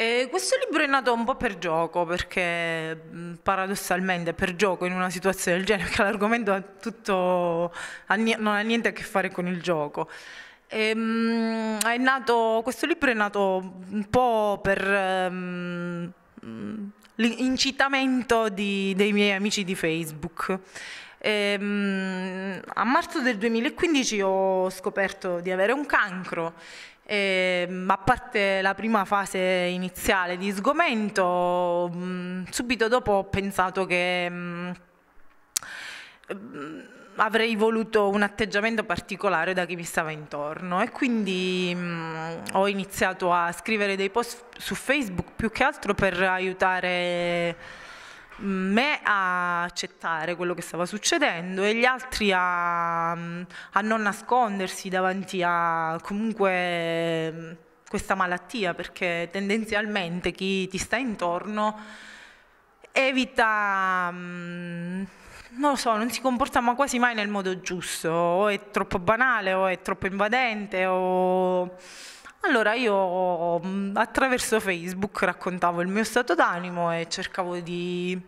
E questo libro è nato un po' per gioco, perché mm, paradossalmente per gioco in una situazione del genere, perché l'argomento ha tutto, non ha niente a che fare con il gioco. E, um, nato, questo libro è nato un po' per um, l'incitamento di, dei miei amici di Facebook. E, ehm, a marzo del 2015 ho scoperto di avere un cancro. E, ehm, a parte la prima fase iniziale di sgomento, mm, subito dopo ho pensato che mm, mm, avrei voluto un atteggiamento particolare da chi mi stava intorno e quindi mh, ho iniziato a scrivere dei post su Facebook più che altro per aiutare me a accettare quello che stava succedendo e gli altri a, a non nascondersi davanti a comunque mm, questa malattia perché tendenzialmente chi ti sta intorno evita mm, non lo so, non si comporta ma quasi mai nel modo giusto, o è troppo banale o è troppo invadente o allora io mm, attraverso Facebook raccontavo il mio stato d'animo e cercavo di,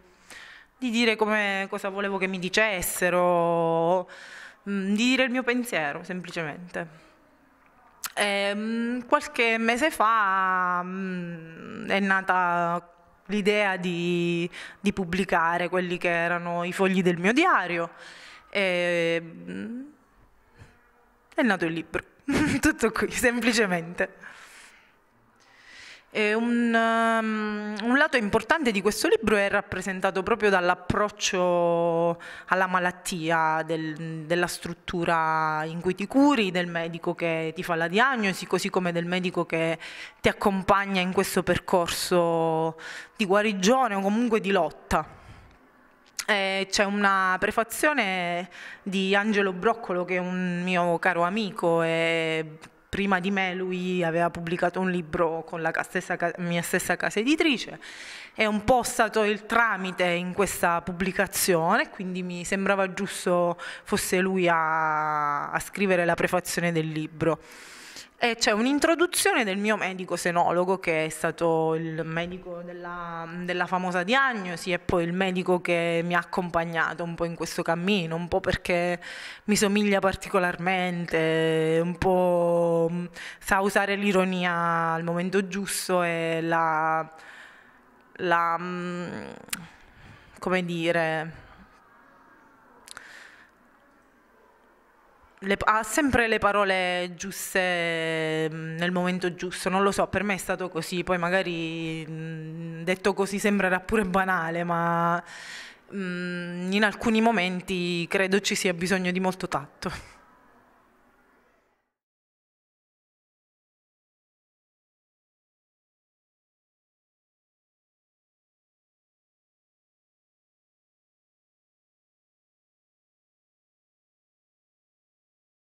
di dire come, cosa volevo che mi dicessero, mm, di dire il mio pensiero semplicemente. E, ehm, qualche mese fa mm, è nata l'idea di, di, pubblicare quelli che erano i fogli del mio diario e è nato il libro. Tutto qui, semplicemente. Un, um, un, lato importante di questo libro è rappresentato proprio dall'approccio alla malattia, del, della struttura in cui ti curi, del medico che ti fa la diagnosi, così come del medico che ti accompagna in questo percorso di guarigione o comunque di lotta eh, c'è una prefazione di Angelo Broccolo, che è un mio caro amico. E prima di me lui aveva pubblicato un libro con la stessa, mia stessa casa editrice, è un po' stato il tramite in questa pubblicazione, quindi mi sembrava giusto fosse lui a, a scrivere la prefazione del libro e eh, c'è un'introduzione del mio medico senologo che è stato il medico della, della, famosa diagnosi e poi il medico che mi ha accompagnato un po' in questo cammino, un po' perché mi somiglia particolarmente, un po' sa usare l'ironia al momento giusto e la, la mm, come dire le, ha sempre le parole giuste mm, nel momento giusto, non lo so, per me è stato così, poi magari mm, detto così sembrerà pure banale, ma mm, in alcuni momenti credo ci sia bisogno di molto tatto.